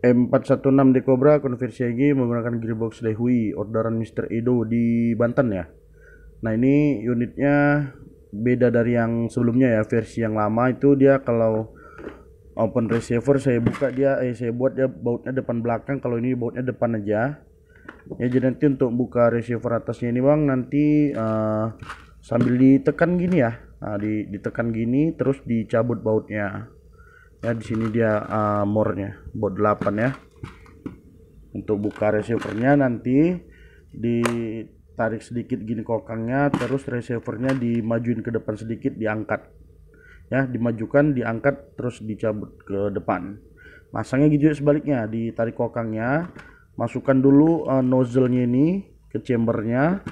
M416 di Cobra konversi lagi menggunakan gearbox Dehui, orderan Mr. Edo di Banten ya. Nah ini unitnya beda dari yang sebelumnya ya versi yang lama itu dia kalau open receiver saya buka dia eh saya buat dia bautnya depan belakang kalau ini bautnya depan aja ya jadi nanti untuk buka receiver atasnya ini bang nanti uh, sambil ditekan gini ya nah, di, ditekan gini terus dicabut bautnya ya di sini dia uh, eh, mornya bot 8 ya untuk buka receivernya nanti ditarik sedikit gini kokangnya terus receivernya dimajuin ke depan sedikit diangkat ya dimajukan diangkat terus dicabut ke depan masangnya gitu ya sebaliknya ditarik kokangnya masukkan dulu uh, nozzle-nya ini ke chambernya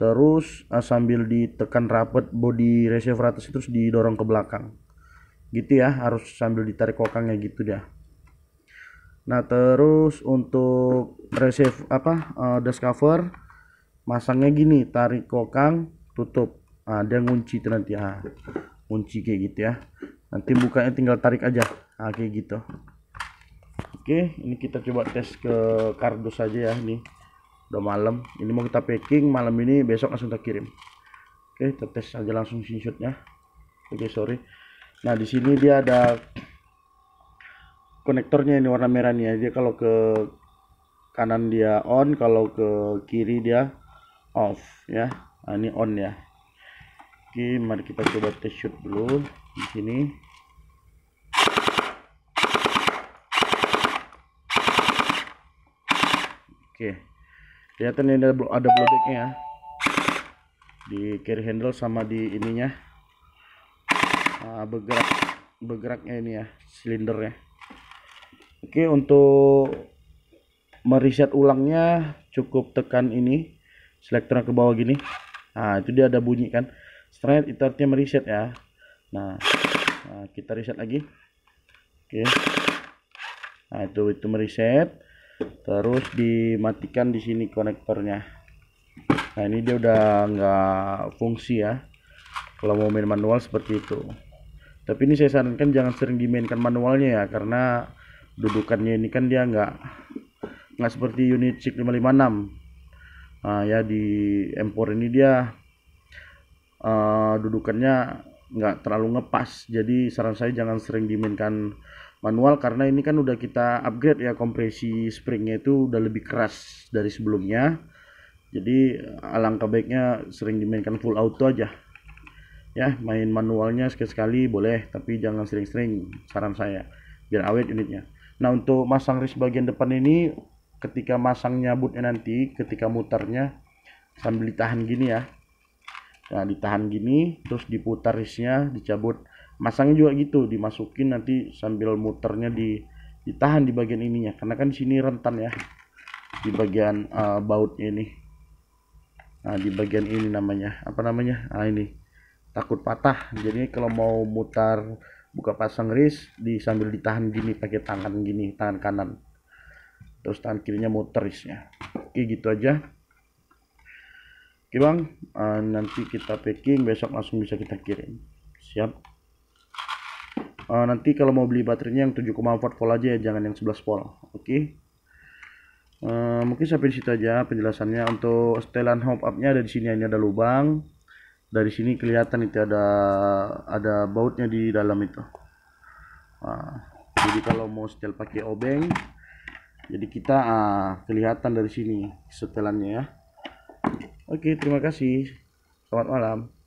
terus uh, sambil ditekan rapet body receiver atas itu terus didorong ke belakang gitu ya harus sambil ditarik kokangnya gitu dah nah terus untuk receive apa uh, eh, desk cover masangnya gini tarik kokang tutup nah, ngunci itu nanti ya, ah, kunci kayak gitu ya nanti bukanya tinggal tarik aja nah, kayak gitu oke ini kita coba tes ke kardus aja ya ini udah malam ini mau kita packing malam ini besok langsung kita kirim oke kita tes aja langsung screenshotnya oke sorry nah di sini dia ada konektornya ini warna merah nih ya dia kalau ke kanan dia on kalau ke kiri dia off ya nah, ini on ya oke mari kita coba test shoot dulu di sini oke kelihatan ini ada, ada ya di carry handle sama di ininya uh, bergerak bergeraknya ini ya silindernya oke untuk meriset ulangnya cukup tekan ini selektor ke bawah gini nah itu dia ada bunyi kan setelah itu artinya meriset ya nah, nah kita reset lagi oke nah itu itu meriset. terus dimatikan di sini konektornya nah ini dia udah nggak fungsi ya kalau mau main manual seperti itu tapi ini saya sarankan jangan sering dimainkan manualnya ya karena dudukannya ini kan dia nggak nggak seperti unit cik 556 nah, ya di M4 ini dia uh, dudukannya nggak terlalu ngepas jadi saran saya jangan sering dimainkan manual karena ini kan udah kita upgrade ya kompresi springnya itu udah lebih keras dari sebelumnya jadi alangkah baiknya sering dimainkan full auto aja ya main manualnya sekali-sekali boleh tapi jangan sering-sering saran saya biar awet unitnya nah untuk masang ris bagian depan ini ketika masangnya bootnya nanti ketika mutarnya sambil ditahan gini ya nah ditahan gini terus diputar risnya dicabut masangnya juga gitu dimasukin nanti sambil muternya di ditahan di bagian ininya karena kan di sini rentan ya di bagian uh, bautnya ini nah di bagian ini namanya apa namanya nah ini takut patah jadi kalau mau mutar buka pasang ris di sambil ditahan gini pakai tangan gini tangan kanan terus tangan kirinya muter ya oke gitu aja oke bang uh, nanti kita packing besok langsung bisa kita kirim siap uh, nanti kalau mau beli baterainya yang 7,4 volt aja ya jangan yang 11 volt oke uh, mungkin sampai situ aja penjelasannya untuk setelan hop upnya ada di sini ini ada lubang dari sini kelihatan itu ada ada bautnya di dalam itu nah, jadi kalau mau setel pakai obeng jadi kita uh, kelihatan dari sini setelannya ya oke terima kasih selamat malam